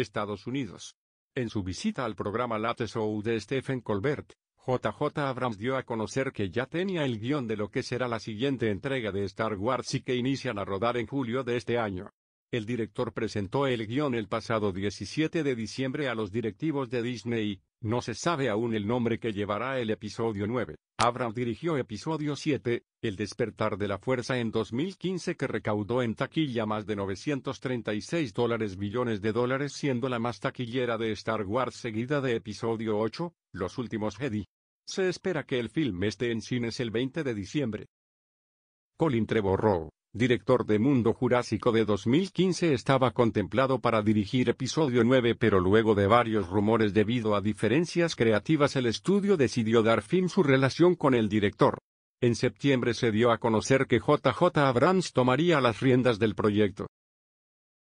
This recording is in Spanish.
Estados Unidos. En su visita al programa Late Show de Stephen Colbert, JJ Abrams dio a conocer que ya tenía el guión de lo que será la siguiente entrega de Star Wars y que inician a rodar en julio de este año. El director presentó el guión el pasado 17 de diciembre a los directivos de Disney, no se sabe aún el nombre que llevará el episodio 9. Abraham dirigió episodio 7, El despertar de la fuerza en 2015 que recaudó en taquilla más de 936 dólares billones de dólares siendo la más taquillera de Star Wars seguida de episodio 8, Los últimos Jedi. Se espera que el film esté en cines el 20 de diciembre. Colin Trevorrow, director de Mundo Jurásico de 2015 estaba contemplado para dirigir episodio 9 pero luego de varios rumores debido a diferencias creativas el estudio decidió dar fin su relación con el director. En septiembre se dio a conocer que JJ Abrams tomaría las riendas del proyecto.